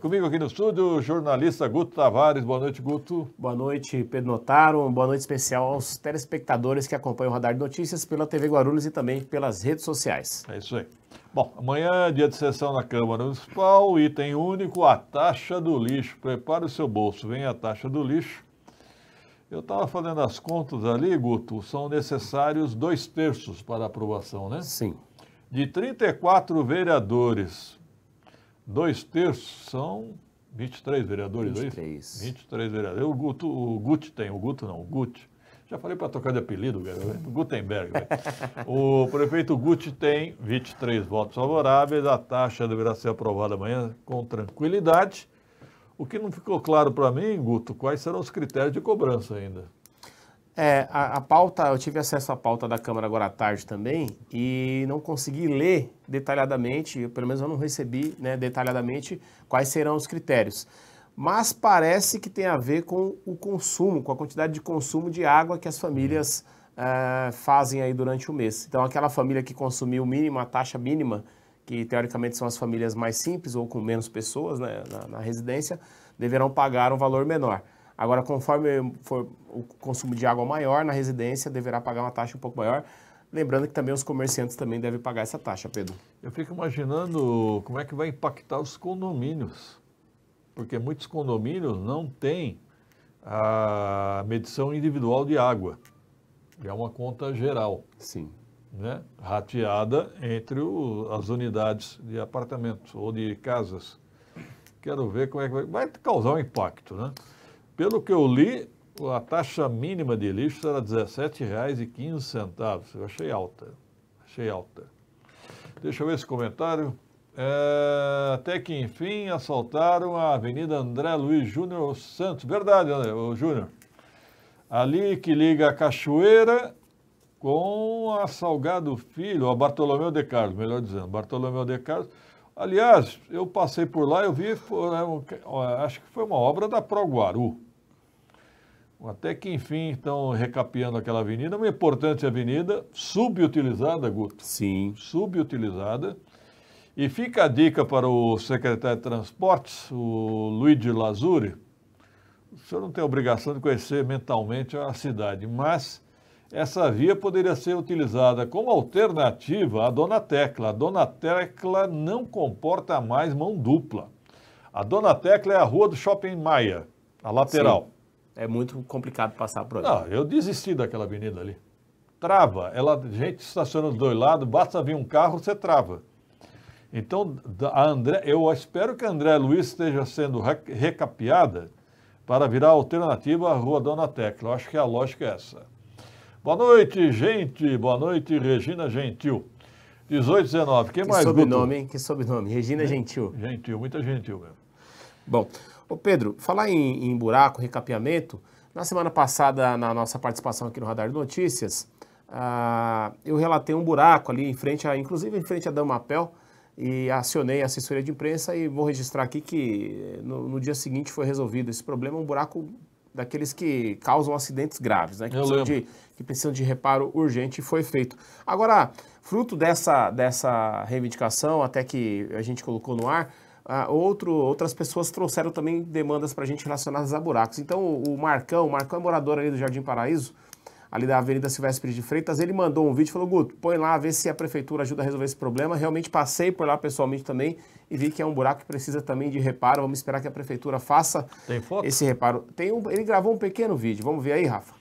Comigo aqui no estúdio, o jornalista Guto Tavares. Boa noite, Guto. Boa noite, Pedro Notaro. Boa noite especial aos telespectadores que acompanham o Radar de Notícias pela TV Guarulhos e também pelas redes sociais. É isso aí. Bom, amanhã é dia de sessão na Câmara Municipal, item único, a taxa do lixo. Prepare o seu bolso, vem a taxa do lixo. Eu estava fazendo as contas ali, Guto, são necessários dois terços para aprovação, né? Sim. De 34 vereadores, Dois terços são 23 vereadores, 23. é 23 vereadores. O, Guto, o Guti tem, o Guto não, o Gut. Já falei para trocar de apelido, Gutenberg. o prefeito Guti tem 23 votos favoráveis, a taxa deverá ser aprovada amanhã com tranquilidade. O que não ficou claro para mim, Guto, quais serão os critérios de cobrança ainda? É, a, a, pauta, eu tive acesso à pauta da Câmara agora à tarde também e não consegui ler detalhadamente, pelo menos eu não recebi né, detalhadamente quais serão os critérios. Mas parece que tem a ver com o consumo, com a quantidade de consumo de água que as famílias uhum. eh, fazem aí durante o mês. Então aquela família que consumiu mínimo, a taxa mínima, que teoricamente são as famílias mais simples ou com menos pessoas né, na, na residência, deverão pagar um valor menor. Agora, conforme for o consumo de água maior na residência, deverá pagar uma taxa um pouco maior. Lembrando que também os comerciantes também devem pagar essa taxa, Pedro. Eu fico imaginando como é que vai impactar os condomínios, porque muitos condomínios não têm a medição individual de água. É uma conta geral. Sim. Né? Rateada entre o, as unidades de apartamentos ou de casas. Quero ver como é que vai, vai causar um impacto, né? Pelo que eu li, a taxa mínima de lixo era R$ 17,15. Eu achei alta. Achei alta. Deixa eu ver esse comentário. É, até que enfim assaltaram a Avenida André Luiz Júnior Santos. Verdade, André Júnior. Ali que liga a Cachoeira com a Salgado Filho, a Bartolomeu de Carlos, melhor dizendo, Bartolomeu de Carlos. Aliás, eu passei por lá, eu vi, acho que foi uma obra da Proguaru. Até que enfim estão recapeando aquela avenida, uma importante avenida, subutilizada, Guto. Sim. Subutilizada. E fica a dica para o secretário de Transportes, o Luigi Lazuri. O senhor não tem obrigação de conhecer mentalmente a cidade, mas essa via poderia ser utilizada como alternativa à Dona Tecla. A Dona Tecla não comporta mais mão dupla. A Dona Tecla é a rua do Shopping Maia, a lateral. Sim é muito complicado passar por ali. Não, eu desisti daquela avenida ali. Trava. Ela, gente estaciona dos dois lados, basta vir um carro, você trava. Então, a André, eu espero que a André Luiz esteja sendo recapeada para virar alternativa à Rua Dona Tecla. Eu acho que a lógica é essa. Boa noite, gente. Boa noite, Regina Gentil. 18, 19. Quem que mais? Sobrenome, Guto? hein? Que sobrenome. Regina Gentil. Gentil, muita gentil mesmo. Bom, Ô Pedro, falar em, em buraco, recapeamento, na semana passada, na nossa participação aqui no Radar de Notícias, ah, eu relatei um buraco ali em frente, a, inclusive em frente a Damapel, e acionei a assessoria de imprensa e vou registrar aqui que eh, no, no dia seguinte foi resolvido esse problema, um buraco daqueles que causam acidentes graves, né? Que precisam, de, que, precisam de, reparo urgente e foi feito. Agora, fruto dessa, dessa reivindicação, até que a gente colocou no ar, outro, outras pessoas trouxeram também demandas para a gente relacionadas a buracos. Então, o, Marcão, o Marcão é morador ali do Jardim Paraíso, ali da Avenida Silvestre de Freitas, ele mandou um vídeo e falou, Guto, põe lá, vê se a prefeitura ajuda a resolver esse problema. Realmente passei por lá pessoalmente também e vi que é um buraco que precisa também de reparo. Vamos esperar que a prefeitura faça esse reparo. Tem um, ele gravou um pequeno vídeo, vamos ver aí, Rafa.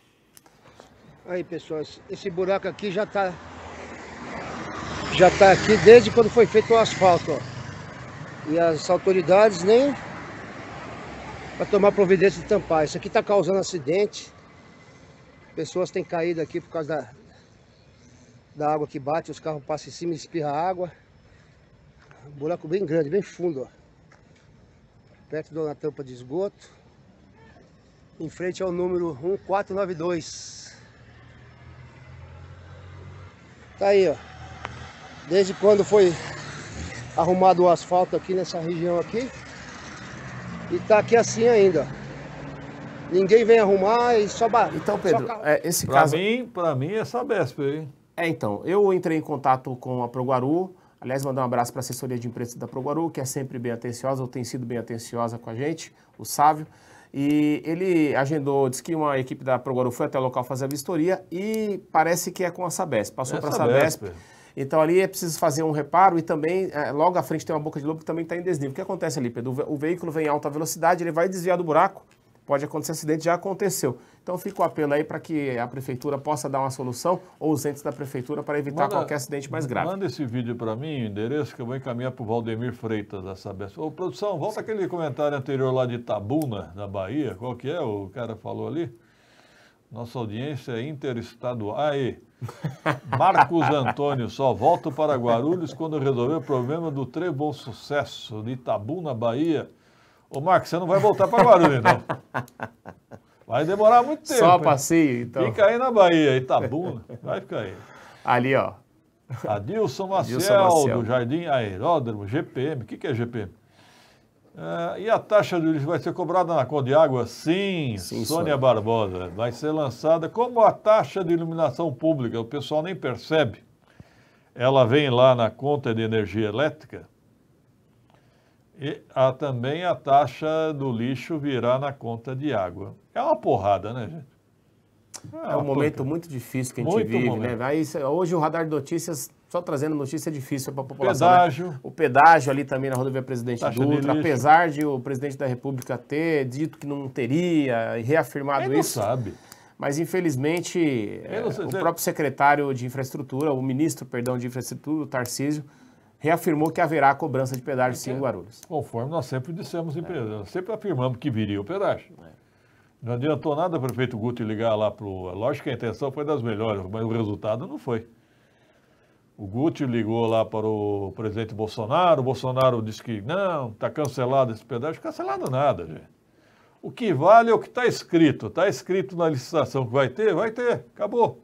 Aí, pessoal, esse buraco aqui já está já tá aqui desde quando foi feito o asfalto, ó e as autoridades nem para tomar providência de tampar. Isso aqui está causando acidente. Pessoas têm caído aqui por causa da, da água que bate, os carros passam em cima e espirra água. Um buraco bem grande, bem fundo, ó. Perto da tampa de esgoto. Em frente ao número 1492. Tá aí, ó. Desde quando foi arrumado o asfalto aqui nessa região aqui. E tá aqui assim ainda. Ninguém vem arrumar e só bar. Então, Pedro, só... é, esse pra caso. Mim, pra mim é Sabesp, hein? É, então. Eu entrei em contato com a Proguaru. Aliás, mandar um abraço para a assessoria de imprensa da Proguaru, que é sempre bem atenciosa, ou tem sido bem atenciosa com a gente, o Sávio. E ele agendou, disse que uma equipe da Proguaru foi até o local fazer a vistoria e parece que é com a Sabesp. Passou é para a Sabesp. Sabesp então ali é preciso fazer um reparo e também é, logo à frente tem uma boca de lobo que também está em desnível. O que acontece ali, Pedro? O veículo vem em alta velocidade, ele vai desviar do buraco, pode acontecer acidente, já aconteceu. Então fica o apelo aí para que a prefeitura possa dar uma solução ou os entes da prefeitura para evitar manda, qualquer acidente mais grave. Manda esse vídeo para mim, endereço, que eu vou encaminhar para o Valdemir Freitas da Sabesp. Ô, produção, volta aquele comentário anterior lá de Tabuna, da Bahia, qual que é? O cara falou ali. Nossa audiência é interestadual. Aí, Marcos Antônio, só volto para Guarulhos quando resolver o problema do trevo sucesso de Itabu, na Bahia. Ô, Marcos, você não vai voltar para Guarulhos, não. Vai demorar muito tempo. Só passeio, então. Fica aí na Bahia, Itabuna. Né? Vai ficar aí. Ali, ó. Adilson Maciel, Adilson Maciel. do Jardim Aeródromo, GPM. O que, que é GPM? Uh, e a taxa de lixo vai ser cobrada na conta de água? Sim, Sim Sônia Barbosa. Vai ser lançada como a taxa de iluminação pública, o pessoal nem percebe. Ela vem lá na conta de energia elétrica. E há também a taxa do lixo virá na conta de água. É uma porrada, né, gente? É, é um ah, momento muito difícil que a gente muito vive, né, momento. né? Aí, hoje o radar de notícias, só trazendo notícia é difícil para a população. Né? Pedágio. Né? O pedágio ali também na rodovia Presidente Taxa Dutra, de apesar de o presidente da República ter dito que não teria e reafirmado isso. Não sabe. Mas, infelizmente, é, sei, o próprio secretário de Infraestrutura, o ministro, perdão, de Infraestrutura, o Tarcísio, reafirmou que haverá cobrança de pedágio sim em é. Guarulhos. Conforme nós sempre dissemos em é. Sempre afirmamos que viria o pedágio. É. Não adiantou nada o prefeito Guto ligar lá para o. Lógico que a intenção foi das melhores, mas o resultado não foi. O Guti ligou lá para o presidente Bolsonaro, o Bolsonaro disse que não, está cancelado esse pedágio. Cancelado nada, gente. O que vale é o que está escrito. Está escrito na licitação que vai ter, vai ter, acabou.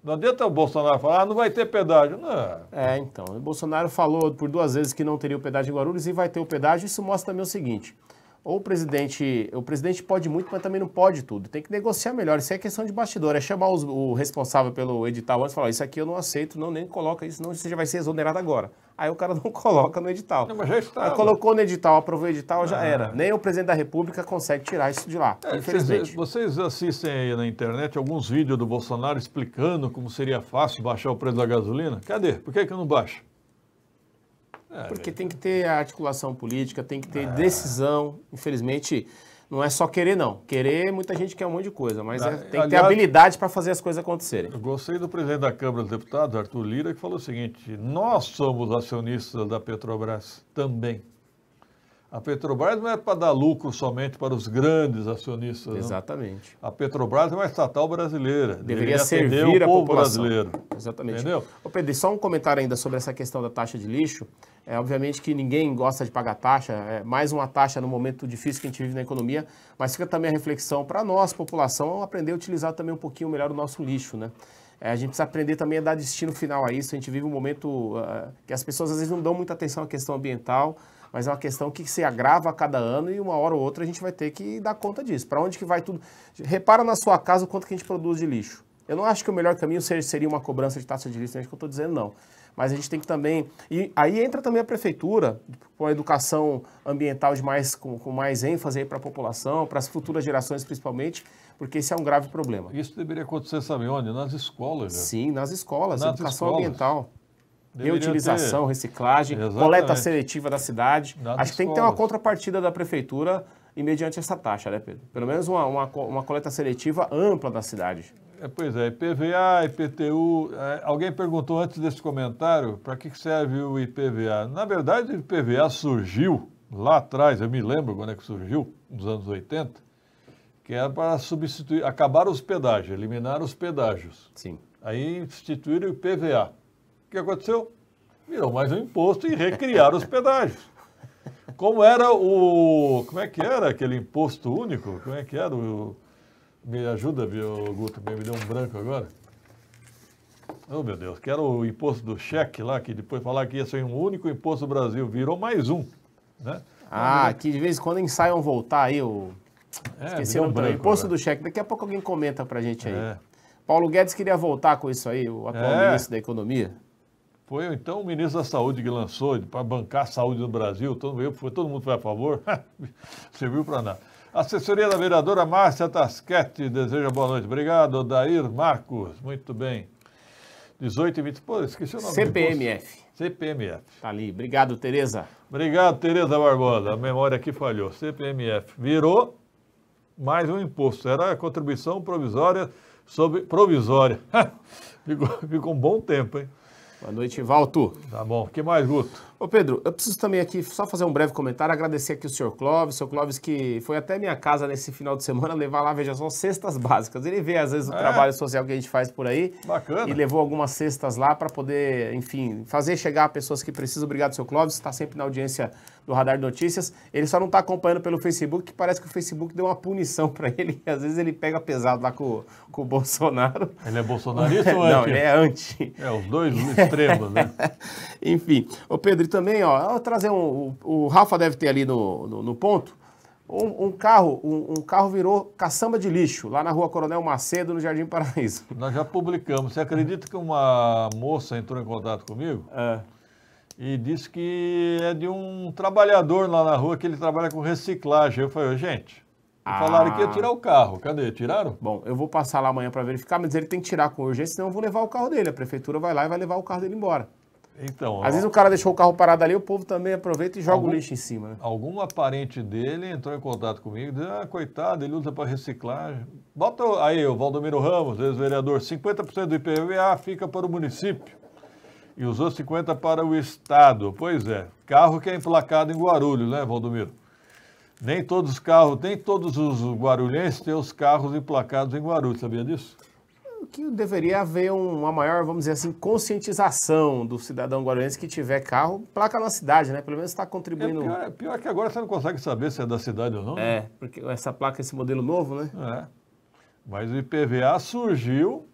Não adianta o Bolsonaro falar, ah, não vai ter pedágio. Não. É, então. O Bolsonaro falou por duas vezes que não teria o pedágio em Guarulhos e vai ter o pedágio. Isso mostra também o seguinte: ou o presidente, o presidente pode muito, mas também não pode tudo. Tem que negociar melhor. Isso é questão de bastidor. É chamar os, o responsável pelo edital antes e falar: Isso aqui eu não aceito, não, nem coloca isso, senão você já vai ser exonerado agora. Aí o cara não coloca no edital. Não, mas já está. colocou no edital, aprovou o edital, ah. já era. Nem o presidente da República consegue tirar isso de lá. É, infelizmente. Vocês, vocês assistem aí na internet alguns vídeos do Bolsonaro explicando como seria fácil baixar o preço da gasolina? Cadê? Por que, que não baixa? É, porque né? tem que ter articulação política, tem que ter é. decisão. Infelizmente, não é só querer, não. Querer, muita gente quer um monte de coisa, mas é, tem que ter habilidade para fazer as coisas acontecerem. Eu gostei do presidente da Câmara dos Deputados, Arthur Lira, que falou o seguinte: nós somos acionistas da Petrobras também. A Petrobras não é para dar lucro somente para os grandes acionistas. Exatamente. Não. A Petrobras é uma estatal brasileira. Deveria, deveria servir o povo brasileiro. Exatamente. Entendeu? Ô Pedro, só um comentário ainda sobre essa questão da taxa de lixo. É, obviamente que ninguém gosta de pagar taxa, é mais uma taxa no momento difícil que a gente vive na economia, mas fica também a reflexão para nós, população, aprender a utilizar também um pouquinho melhor o nosso lixo, né? É, a gente precisa aprender também a dar destino final a isso. A gente vive um momento uh, que as pessoas às vezes não dão muita atenção à questão ambiental, mas é uma questão que se agrava a cada ano e uma hora ou outra a gente vai ter que dar conta disso. Para onde que vai tudo? Repara na sua casa o quanto que a gente produz de lixo. Eu não acho que o melhor caminho seria uma cobrança de taxa de lixo, não é isso que eu estou dizendo, não. Mas a gente tem que também. E aí entra também a prefeitura, com a educação ambiental de mais, com, com mais ênfase para a população, para as futuras gerações principalmente, porque esse é um grave problema. Isso deveria acontecer, sabe Nas escolas. Né? Sim, nas escolas, nas educação escolas. ambiental reutilização, ter. reciclagem, Exatamente. coleta seletiva da cidade. Nada Acho que tem que ter uma contrapartida da prefeitura e mediante essa taxa, né, Pedro? Pelo menos uma, uma, uma coleta seletiva ampla da cidade. É, pois é, IPVA, IPTU. É, alguém perguntou antes desse comentário para que serve o IPVA. Na verdade, o IPVA surgiu lá atrás, eu me lembro quando é que surgiu, nos anos 80, que era para substituir, acabar os pedágios, eliminar os pedágios. Sim. Aí instituíram o IPVA que aconteceu? Virou mais um imposto e recriaram os pedágios. Como era o. Como é que era aquele imposto único? Como é que era o. Me ajuda, viu, Guto? Me deu um branco agora. Oh, meu Deus, que era o imposto do cheque lá, que depois falar que ia ser um único imposto do Brasil, virou mais um, né? Ah, que de vez em quando ensaiam voltar aí o... É, Esqueci o branco, Imposto do cheque, daqui a pouco alguém comenta pra gente aí. É. Paulo Guedes queria voltar com isso aí, o atual é. ministro da Economia. Foi então o ministro da Saúde que lançou para bancar a saúde no Brasil. Todo, mundo, foi, todo mundo foi a favor. Serviu para nada. Assessoria da vereadora Márcia Tasquete deseja boa noite. Obrigado, Dair Marcos. Muito bem. 18 e 20. Pô, esqueci o nome. CPMF. CPMF. Tá ali. Obrigado, Tereza. Obrigado, Tereza Barbosa. A memória aqui falhou. CPMF. Virou mais um imposto. Era a contribuição provisória sobre. Provisória. ficou, ficou um bom tempo, hein? Boa noite, Valto. Tá bom. O que mais, Guto? Ô, Pedro, eu preciso também aqui só fazer um breve comentário, agradecer aqui o senhor Clóvis, o senhor Clóvis que foi até minha casa nesse final de semana levar lá, veja só, cestas básicas. Ele vê, às vezes, o é. trabalho social que a gente faz por aí. Bacana. E levou algumas cestas lá para poder, enfim, fazer chegar a pessoas que precisam. Obrigado, senhor Clóvis, está sempre na audiência do Radar Notícias. Ele só não está acompanhando pelo Facebook, que parece que o Facebook deu uma punição para ele. Às vezes ele pega pesado lá com, com o Bolsonaro. Ele é bolsonarista ou anti? É não, ele é anti. É, os dois extremos, né? Enfim. o Pedro, e também, ó, trazer um, o, o, Rafa deve ter ali no, no, no ponto. Um, um, carro, um, um, carro virou caçamba de lixo lá na rua Coronel Macedo, no Jardim Paraíso. Nós já publicamos. Você acredita que uma moça entrou em contato comigo? É e disse que é de um trabalhador lá na rua que ele trabalha com reciclagem. Eu falei, gente, ah. falaram que ia tirar o carro. Cadê? Tiraram? Bom, eu vou passar lá amanhã para verificar, mas ele tem que tirar com urgência, senão eu vou levar o carro dele. A prefeitura vai lá e vai levar o carro dele embora. Então, Às ó, vezes o cara deixou o carro parado ali, o povo também aproveita e joga algum, o lixo em cima. Né? Algum parente dele entrou em contato comigo e disse: Ah, coitado, ele usa para reciclagem. Bota aí o Valdomiro Ramos, ex-vereador: 50% do IPVA fica para o município e os outros 50 para o Estado. Pois é, carro que é emplacado em Guarulhos, né, Valdomiro? Nem todos os carros, nem todos os guarulhenses têm os carros emplacados em Guarulhos, sabia disso? Que deveria haver uma maior, vamos dizer assim, conscientização do cidadão guarulhense que tiver carro, placa na cidade, né? Pelo menos está contribuindo. É pior, é, pior, é que agora você não consegue saber se é da cidade ou não. Né? É, né? porque essa placa, esse modelo novo, né? É. Mas o IPVA surgiu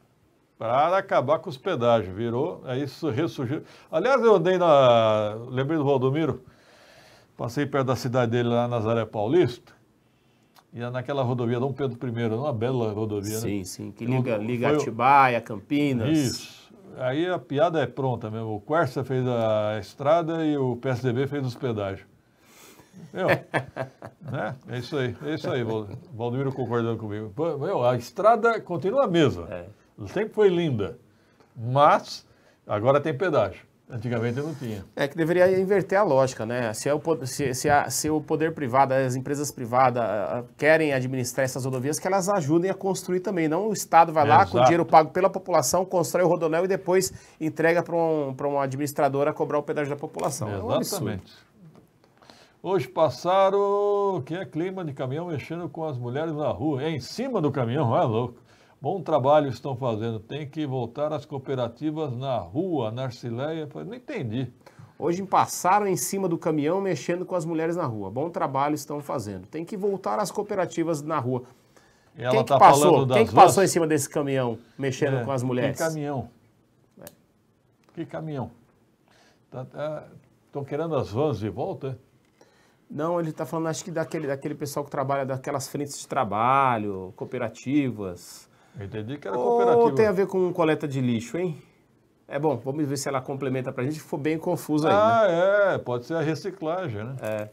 para acabar com os pedágios. Virou, aí ressurgiu. Aliás, eu andei na. Lembrei do Valdomiro, passei perto da cidade dele lá na Nazaré Paulista. E é naquela rodovia Dom Pedro I, é uma bela rodovia, sim, né? Sim, sim, que liga, liga Foi... Atibaia, Campinas. Isso. Aí a piada é pronta mesmo. O Quercia fez a estrada e o PSDB fez os pedágios. Meu, né? É isso aí, é isso aí, Valdomiro concordando comigo. Meu, a estrada continua a mesma. É. Sempre foi linda. Mas agora tem pedágio. Antigamente não tinha. É que deveria inverter a lógica, né? Se, é o, se, se, a, se o poder privado, as empresas privadas querem administrar essas rodovias, que elas ajudem a construir também. Não o Estado vai lá exato. com dinheiro pago pela população, constrói o rodonel e depois entrega para um, administrador uma administradora cobrar o pedágio da população. É, exatamente. Hoje passaram que é clima de caminhão mexendo com as mulheres na rua, É em cima do caminhão, é louco. Bom trabalho estão fazendo. Tem que voltar as cooperativas na rua, Narcileia. Não entendi. Hoje passaram em cima do caminhão mexendo com as mulheres na rua. Bom trabalho estão fazendo. Tem que voltar as cooperativas na rua. E ela Quem tá que passou? Quem que passou em cima desse caminhão mexendo é, com as mulheres? Que caminhão? É. Que caminhão? Estão tá, tá, querendo as vans de volta? É? Não, ele está falando, acho que daquele, daquele pessoal que trabalha, daquelas frentes de trabalho, cooperativas. Eu entendi que era cooperativa. Ou tem a ver com coleta de lixo, hein? É bom, vamos ver se ela complementa para a gente, ficou bem confuso aí. Ah, né? é, pode ser a reciclagem, né? É.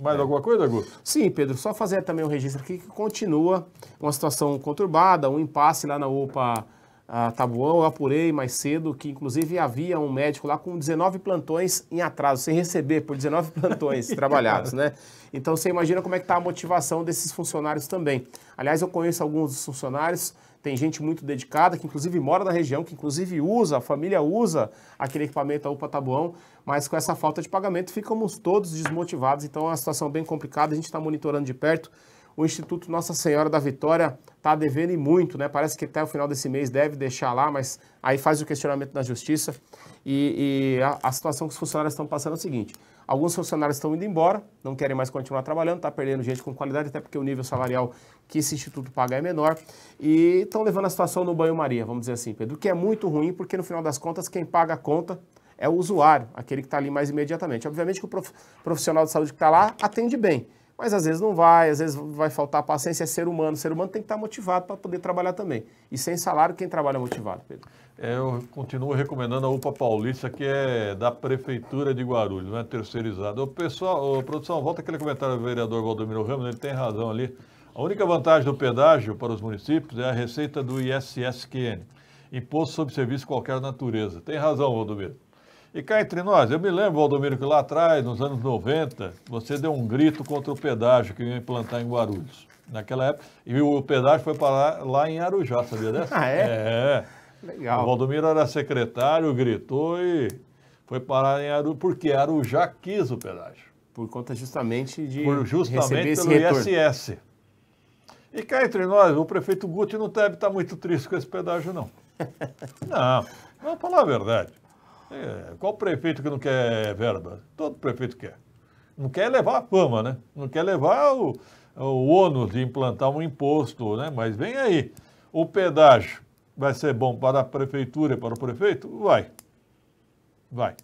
Mais é. alguma coisa, Gu? Sim, Pedro, só fazer também um registro aqui que continua uma situação conturbada, um impasse lá na UPA ah, Tabuão, tá eu apurei mais cedo que, inclusive, havia um médico lá com 19 plantões em atraso, sem receber por 19 plantões trabalhados, né? Então, você imagina como é que está a motivação desses funcionários também. Aliás, eu conheço alguns dos funcionários, tem gente muito dedicada, que inclusive mora na região, que inclusive usa, a família usa aquele equipamento da UPA Tabuão, tá mas com essa falta de pagamento ficamos todos desmotivados, então é uma situação bem complicada, a gente está monitorando de perto o Instituto Nossa Senhora da Vitória está devendo e muito, né? Parece que até o final desse mês deve deixar lá, mas aí faz o questionamento na justiça. E, e a, a, situação que os funcionários estão passando é o seguinte: alguns funcionários estão indo embora, não querem mais continuar trabalhando, está perdendo gente com qualidade, até porque o nível salarial que esse instituto paga é menor, e estão levando a situação no banho-maria, vamos dizer assim, Pedro, que é muito ruim, porque no final das contas, quem paga a conta é o usuário, aquele que está ali mais imediatamente. Obviamente que o profissional de saúde que está lá atende bem mas às vezes não vai, às vezes vai faltar paciência, é ser humano. O ser humano tem que estar motivado para poder trabalhar também. E sem salário, quem trabalha é motivado, Pedro? É, eu continuo recomendando a UPA Paulista, que é da Prefeitura de Guarulhos, não é terceirizada. O pessoal, ô, produção, volta aquele comentário do vereador Valdomiro Ramos, ele tem razão ali. A única vantagem do pedágio para os municípios é a receita do ISSQN, Imposto sobre Serviço de Qualquer Natureza. Tem razão, Valdomiro. E cá entre nós, eu me lembro, Valdomiro, que lá atrás, nos anos 90, você deu um grito contra o pedágio que ia implantar em Guarulhos. Naquela época. E o pedágio foi parar lá em Arujá, sabia dessa? Ah, é? É. Legal. O Valdomiro era secretário, gritou e foi parar em Arujá. Porque Arujá quis o pedágio. Por conta justamente de. Por justamente pelo ISS. E cá entre nós, o prefeito Guti não deve estar muito triste com esse pedágio, não. não, vamos falar a verdade. É, qual prefeito que não quer verba? Todo prefeito quer. Não quer levar a fama, né? Não quer levar o, o ônus de implantar um imposto, né? Mas vem aí. O pedágio vai ser bom para a prefeitura e para o prefeito? Vai. Vai.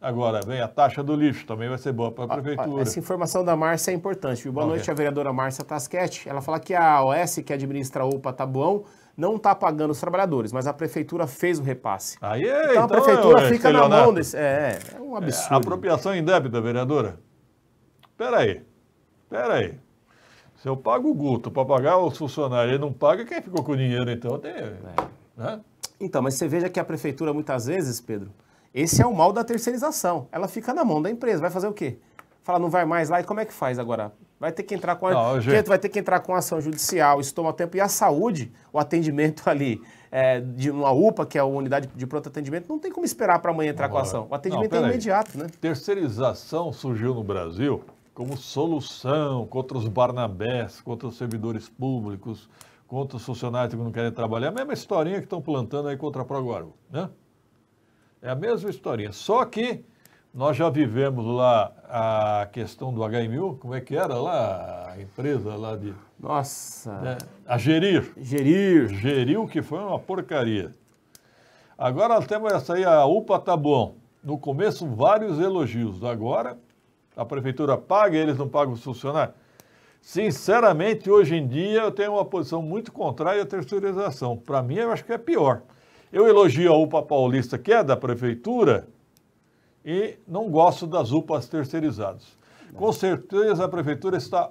Agora, vem a taxa do lixo, também vai ser boa para a ah, ah, prefeitura. Essa informação da Márcia é importante. Viu? Boa okay. noite, a vereadora Márcia Tasquete. Ela fala que a OS, que administra a UPA Tabuão, tá não está pagando os trabalhadores, mas a prefeitura fez o repasse. Aí, então, então a prefeitura é fica na mão desse. É, é, é um é, absurdo. É, apropriação débito, vereadora. aí, pera aí. Se eu pago o Guto para pagar os funcionários e não paga, quem ficou com o dinheiro então? Tem, é. né? Então, mas você veja que a prefeitura muitas vezes, Pedro, esse é o mal da terceirização. Ela fica na mão da empresa. Vai fazer o quê? Fala, não vai mais lá e como é que faz agora? Vai ter que entrar com a, Não, gente... vai ter que entrar com ação judicial, isso toma tempo. E a saúde, o atendimento ali é, de uma UPA, que é a unidade de pronto atendimento, não tem como esperar para amanhã entrar Agora, com a ação. O atendimento não, é imediato, né? Terceirização surgiu no Brasil como solução contra os Barnabés, contra os servidores públicos, contra os funcionários que não querem trabalhar. A mesma historinha que estão plantando aí contra a Proguargo, né? É a mesma historinha, só que nós já vivemos lá a questão do HMU, como é que era lá a empresa lá de. Nossa! Né? A gerir. Gerir. Geriu, que foi uma porcaria. Agora nós temos essa aí, a UPA tá bom. No começo, vários elogios. Agora, a prefeitura paga e eles não pagam os funcionários. Sinceramente, hoje em dia, eu tenho uma posição muito contrária à terceirização. Para mim, eu acho que é pior. Eu elogio a UPA Paulista, que é da prefeitura, e não gosto das UPAs terceirizadas. Com certeza a prefeitura está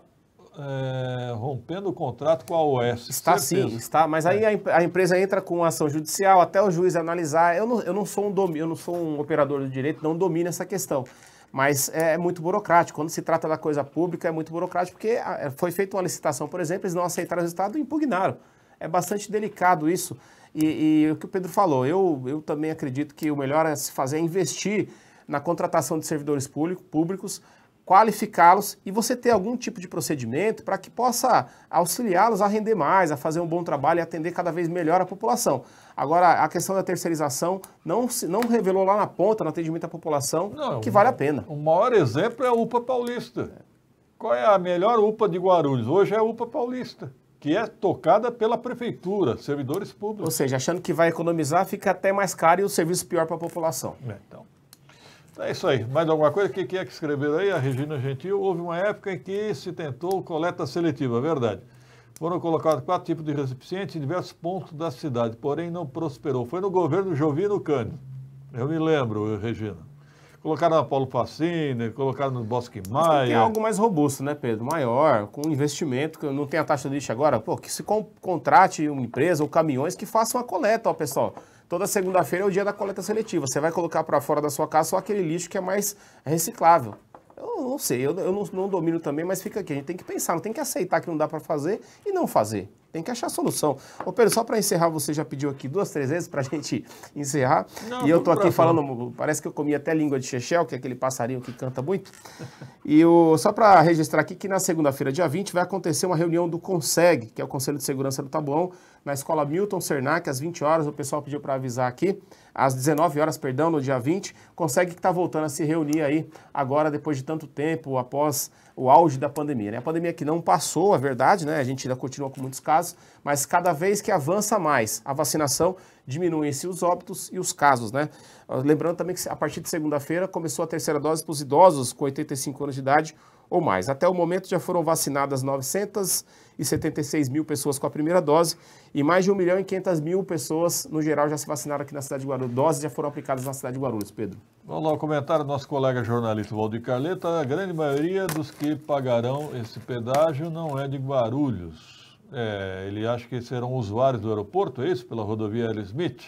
é, rompendo o contrato com a OS. Está sim, está. Mas aí é. a, a, empresa entra com ação judicial até o juiz analisar. Eu não, eu não sou um dom, eu não sou um operador do direito, não domino essa questão. Mas é, é muito burocrático. Quando se trata da coisa pública, é muito burocrático, porque a, ah, é, foi feita uma licitação, por exemplo, eles não aceitaram o resultado e impugnaram. É bastante delicado isso. E, e o que o Pedro falou, eu, eu também acredito que o melhor a se fazer é investir na contratação de servidores público, públicos, qualificá-los e você ter algum tipo de procedimento para que possa auxiliá-los a render mais, a fazer um bom trabalho e atender cada vez melhor a população. Agora, a questão da terceirização não se não revelou lá na ponta, no atendimento à população, não, que vale a pena. O maior exemplo é a UPA Paulista. Qual é a melhor UPA de Guarulhos? Hoje é a UPA Paulista que é tocada pela prefeitura, servidores públicos. Ou seja, achando que vai economizar, fica até mais caro e o serviço pior para a população. É, então. É isso aí. Mais alguma coisa? que é que escreveram aí? A Regina Gentil. Houve uma época em que se tentou coleta seletiva, é verdade. Foram colocados quatro tipos de recipientes em diversos pontos da cidade, porém não prosperou. Foi no governo Jovino Cândido. Eu me lembro, Regina. Colocaram na Paulo Facine, colocaram no Bosque Maia. Tem algo mais robusto, né, Pedro? Maior, com investimento, que não tem a taxa de lixo agora. Pô, que se contrate uma empresa ou caminhões que façam a coleta, ó, pessoal toda segunda-feira é o dia da coleta seletiva. Você vai colocar para fora da sua casa só aquele lixo que é mais reciclável. Eu não sei, eu, eu não, não domino também, mas fica aqui. A gente tem que pensar, não tem que aceitar que não dá para fazer e não fazer. Tem que achar solução. Ô Pedro, só para encerrar, você já pediu aqui duas, três vezes para a gente encerrar. Não, e eu tô aqui falando, parece que eu comi até língua de Chechel, que é aquele passarinho que canta muito. e o, só para registrar aqui que na segunda-feira, dia 20, vai acontecer uma reunião do CONSEG, que é o Conselho de Segurança do Tabuão, na Escola Milton Cernac, às 20 horas. O pessoal pediu para avisar aqui às 19 horas, perdão, no dia 20, consegue estar está voltando a se reunir aí agora, depois de tanto tempo, após o auge da pandemia. Né? A pandemia que não passou, a verdade, né? A gente ainda continua com muitos casos, mas cada vez que avança mais a vacinação, diminuem-se os óbitos e os casos, né? Ah, lembrando também que a partir de segunda-feira começou a terceira dose para os idosos com 85 anos de idade ou mais. Até o momento já foram vacinadas 900 e 76 mil pessoas com a primeira dose e mais de 1 milhão e 500 mil pessoas, no geral, já se vacinaram aqui na cidade de Guarulhos. Doses já foram aplicadas na cidade de Guarulhos, Pedro. Vamos lá, o comentário do nosso colega jornalista Valdir Carleta. A grande maioria dos que pagarão esse pedágio não é de Guarulhos. É, ele acha que serão usuários do aeroporto, é isso? Pela rodovia L. Smith?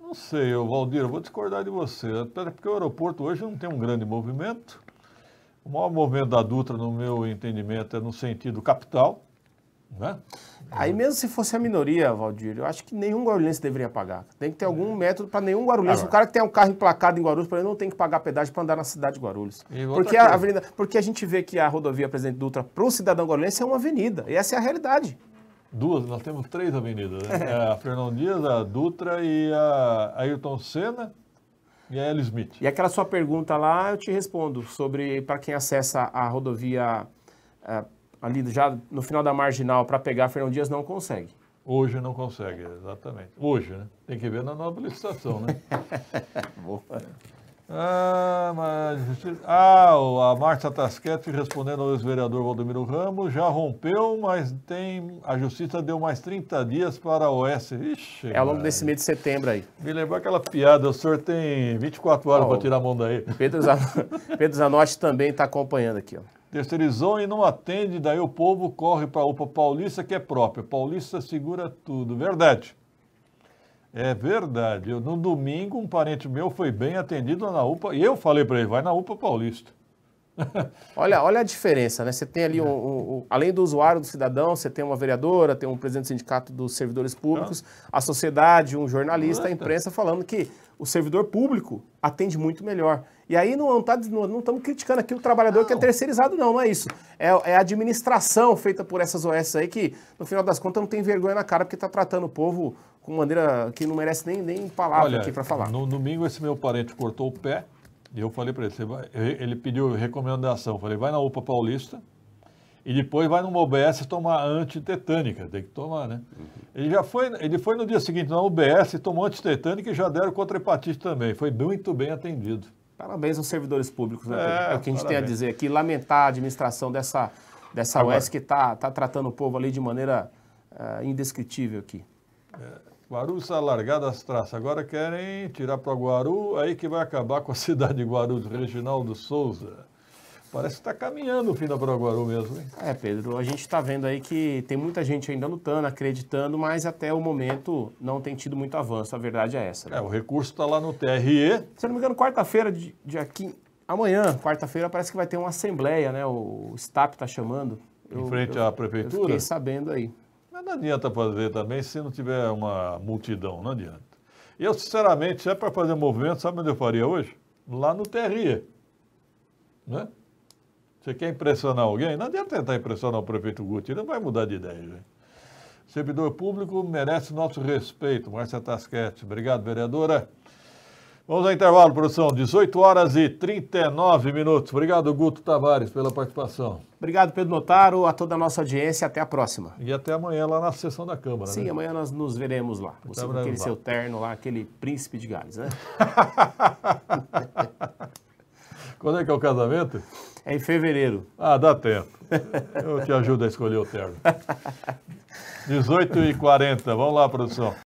Não sei, Valdir, eu vou discordar de você. Até porque o aeroporto hoje não tem um grande movimento. O maior movimento da Dutra, no meu entendimento, é no sentido capital. Né? Aí mesmo se fosse a minoria, Valdir, eu acho que nenhum guarulhense deveria pagar. Tem que ter algum é. método para nenhum guarulhense. Agora. O cara que tem um carro emplacado em Guarulhos, para ele não tem que pagar pedágio para andar na cidade de Guarulhos. Porque a, avenida, porque a gente vê que a rodovia Presidente Dutra para o cidadão guarulhense é uma avenida. E essa é a realidade. Duas, nós temos três avenidas. Né? É. a Fernão Dias, a Dutra e a Ayrton Senna. E a L. Smith. E aquela sua pergunta lá, eu te respondo sobre para quem acessa a rodovia eh, ali já no final da marginal para pegar Fernão Dias, não consegue. Hoje não consegue, exatamente. Hoje, né? Tem que ver na nova licitação, né? Boa. Ah, mas, ah, a Marta Tasquete respondendo ao ex-vereador Valdemiro Ramos, já rompeu, mas tem a justiça deu mais 30 dias para a S. Ixi, é ao longo desse mês de setembro aí. Me lembrou aquela piada, o senhor tem 24 horas para tirar a mão daí. Pedro, Zan... Pedro Zanotti também está acompanhando aqui. Ó. Terceirizou e não atende, daí o povo corre para a UPA Paulista, que é própria. Paulista segura tudo, verdade. É verdade. Eu, no domingo, um parente meu foi bem atendido na UPA. E eu falei para ele: vai na UPA Paulista. olha, olha a diferença, né? Você tem ali, um, um, um, além do usuário, do cidadão, você tem uma vereadora, tem um presidente do sindicato dos servidores públicos, Não. Ah. a sociedade, um jornalista, a imprensa falando que o servidor público atende muito melhor. E aí não tá estamos não, não, criticando aqui o trabalhador não. que é terceirizado, não, não é isso. É, é, a administração feita por essas OS aí que, no final das contas, não tem vergonha na cara porque está tratando o povo com maneira que não merece nem, nem palavra Olha, aqui para falar. No domingo esse meu parente cortou o pé, e eu falei para ele, vai, ele pediu recomendação, falei, vai na UPA Paulista e depois vai numa UBS tomar antitetânica, tem que tomar, né? Uhum. Ele já foi, ele foi no dia seguinte na UBS, tomou antitetânica e já deram contra hepatite também, foi muito bem atendido. Parabéns aos servidores públicos, né? É, é o que a gente parabéns. tem a dizer aqui, lamentar a administração dessa, dessa UES que está tá tratando o povo ali de maneira uh, indescritível aqui. É. Guarulhos está largado as traças. Agora querem tirar para Guarulhos, aí que vai acabar com a cidade de Guarulhos, Reginaldo Souza. Parece que está caminhando o fim da Proguaru mesmo, hein? É, Pedro, a gente está vendo aí que tem muita gente ainda lutando, acreditando, mas até o momento não tem tido muito avanço, a verdade é essa. Né? É, o recurso está lá no TRE. Se não me engano, quarta-feira, dia aqui amanhã, quarta-feira, parece que vai ter uma assembleia, né? O STAP está chamando. Eu, em frente eu, à prefeitura? Eu fiquei sabendo aí não adianta fazer também se não tiver uma multidão, não adianta. Eu, sinceramente, se é para fazer movimento, sabe onde eu faria hoje? Lá no Terria. Né? Você quer impressionar alguém? Não adianta tentar impressionar o prefeito Guti, ele não vai mudar de ideia, gente. Servidor público merece nosso respeito. Márcia Tasquete, obrigado, vereadora. Vamos ao intervalo, produção. 18 horas e 39 minutos. Obrigado, Guto Tavares, pela participação. Obrigado, Pedro Notaro, a toda a nossa audiência. Até a próxima. E até amanhã lá na sessão da Câmara. Sim, né? amanhã nós nos veremos lá. Você com aquele lá. seu terno lá, aquele príncipe de Gales, né? Quando é que é o casamento? É em fevereiro. Ah, dá tempo. Eu te ajudo a escolher o terno. 18h40. Vamos lá, produção.